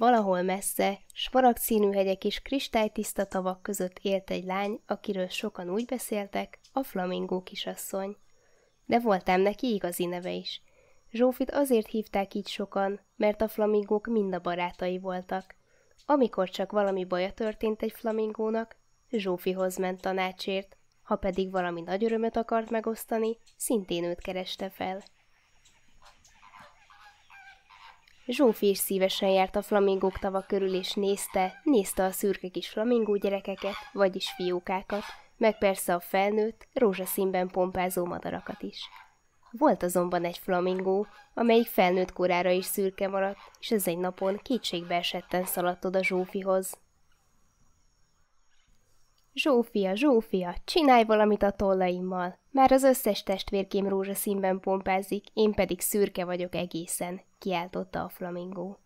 Valahol messze, smaragd színű hegyek és kristálytiszta tavak között élt egy lány, akiről sokan úgy beszéltek, a flamingó kisasszony. De voltám neki igazi neve is. Zsófit azért hívták így sokan, mert a flamingók mind a barátai voltak. Amikor csak valami baja történt egy flamingónak, Zsófihoz ment tanácsért, ha pedig valami nagy örömet akart megosztani, szintén őt kereste fel. Zsófi is szívesen járt a flamingók tava körül, és nézte, nézte a szürke kis flamingó gyerekeket, vagyis fiókákat, meg persze a felnőtt, rózsaszínben pompázó madarakat is. Volt azonban egy flamingó, amelyik felnőtt korára is szürke maradt, és ez egy napon kétségbeesetten szaladt oda Zsófihoz, Zsófia, Zsófia, csinálj valamit a tollaimmal! Már az összes testvérkém rózsaszínben pompázik, én pedig szürke vagyok egészen, kiáltotta a flamingó.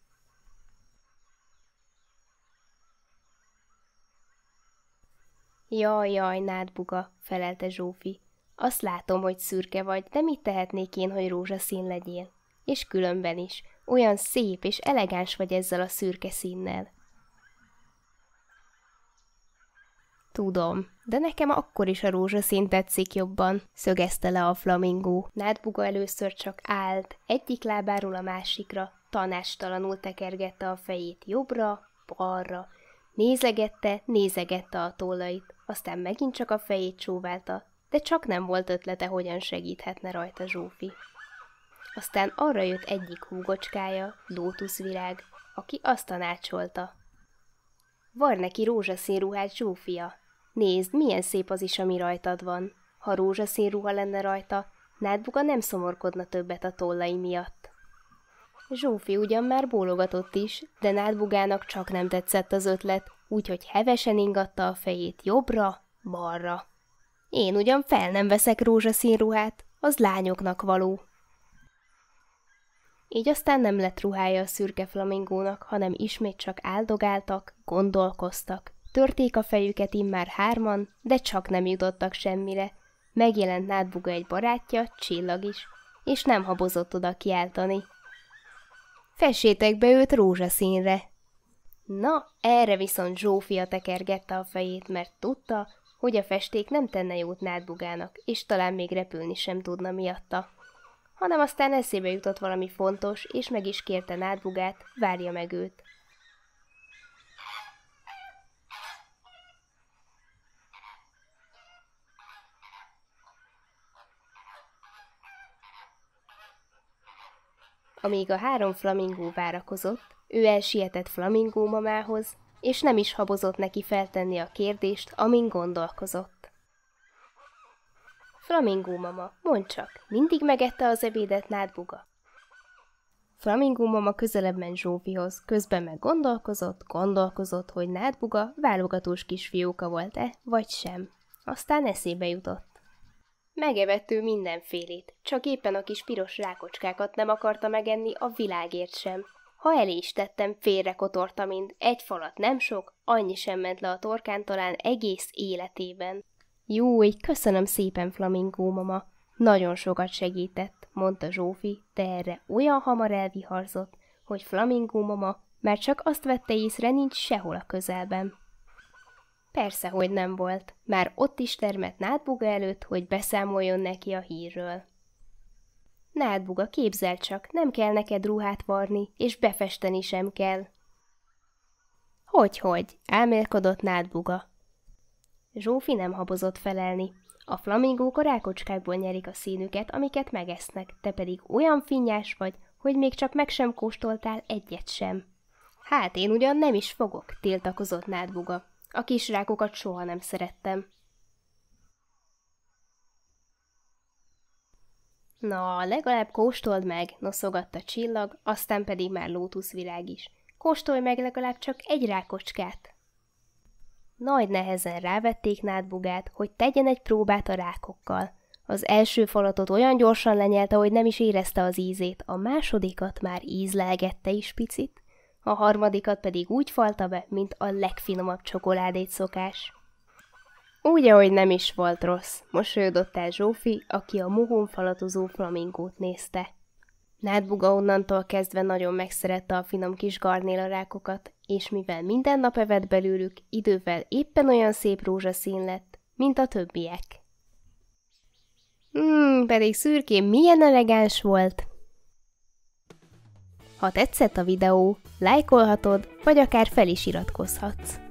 Jaj, jaj, nádbuga, felelte Zsófi. Azt látom, hogy szürke vagy, de mit tehetnék én, hogy rózsaszín legyél? És különben is, olyan szép és elegáns vagy ezzel a szürke színnel. Tudom, de nekem akkor is a rózsaszín tetszik jobban, szögezte le a flamingó. Nádbuga először csak állt, egyik lábáról a másikra, tanástalanul tekergette a fejét jobbra, balra, nézegette, nézegette a tollait, aztán megint csak a fejét csóválta, de csak nem volt ötlete, hogyan segíthetne rajta Zsófi. Aztán arra jött egyik húgocskája, lótuszvirág, aki azt tanácsolta. Var neki rózsaszín ruhát Zsófia, Nézd, milyen szép az is, ami rajtad van. Ha rózsaszín ruha lenne rajta, nádbuga nem szomorkodna többet a tollai miatt. Zsófi ugyan már bólogatott is, de nádbugának csak nem tetszett az ötlet, úgyhogy hevesen ingatta a fejét jobbra, balra. Én ugyan fel nem veszek rózsaszín ruhát, az lányoknak való. Így aztán nem lett ruhája a szürke flamingónak, hanem ismét csak áldogáltak, gondolkoztak, Törték a fejüket immár hárman, de csak nem jutottak semmire. Megjelent nádbuga egy barátja, csillag is, és nem habozott oda kiáltani. Fessétek be őt rózsaszínre! Na, erre viszont Zsófia tekergette a fejét, mert tudta, hogy a festék nem tenne jót nádbugának, és talán még repülni sem tudna miatta. Hanem aztán eszébe jutott valami fontos, és meg is kérte nádbugát, várja meg őt. Amíg a három flamingó várakozott, ő elsietett flamingó mamához, és nem is habozott neki feltenni a kérdést, amin gondolkozott. Flamingó mama, mondd csak, mindig megette az ebédet nádbuga? Flamingó mama közelebb ment Zsófihoz, közben meg gondolkozott, gondolkozott, hogy nádbuga válogatós kisfióka volt-e, vagy sem. Aztán eszébe jutott. Megevett ő mindenfélét, csak éppen a kis piros rákocskákat nem akarta megenni a világért sem. Ha elé is tettem, félre kotorta mind, egy falat nem sok, annyi sem ment le a torkán talán egész életében. így köszönöm szépen, flamingó mama. Nagyon sokat segített, mondta Zsófi, de erre olyan hamar elviharzott, hogy flamingó mama már csak azt vette észre, nincs sehol a közelben. Persze, hogy nem volt. Már ott is termett nádbuga előtt, hogy beszámoljon neki a hírről. Nádbuga, képzel csak, nem kell neked ruhát varni, és befesteni sem kell. Hogy-hogy, elmélkodott nádbuga. Zsófi nem habozott felelni. A flamingók a rákocskákból nyerik a színüket, amiket megesznek, te pedig olyan finnyás vagy, hogy még csak meg sem kóstoltál egyet sem. Hát én ugyan nem is fogok, tiltakozott nádbuga. A kis rákokat soha nem szerettem. Na, legalább kóstold meg, noszogatta csillag, aztán pedig már lótuszvirág is. Kóstolj meg legalább csak egy rákocskát. Nagy nehezen rávették nádbugát, hogy tegyen egy próbát a rákokkal. Az első falatot olyan gyorsan lenyelte, hogy nem is érezte az ízét, a másodikat már ízlelgette is picit, a harmadikat pedig úgy falta be, mint a legfinomabb csokoládét szokás. Úgy, ahogy nem is volt rossz, mosolyodott el Zsófi, aki a muhón falatozó flamingót nézte. Nádbuga onnantól kezdve nagyon megszerette a finom kis garnélarákokat, és mivel minden nap evett belőlük, idővel éppen olyan szép rózsaszín lett, mint a többiek. Hmm, pedig szürkén milyen elegáns volt, ha tetszett a videó, lájkolhatod, vagy akár fel is iratkozhatsz.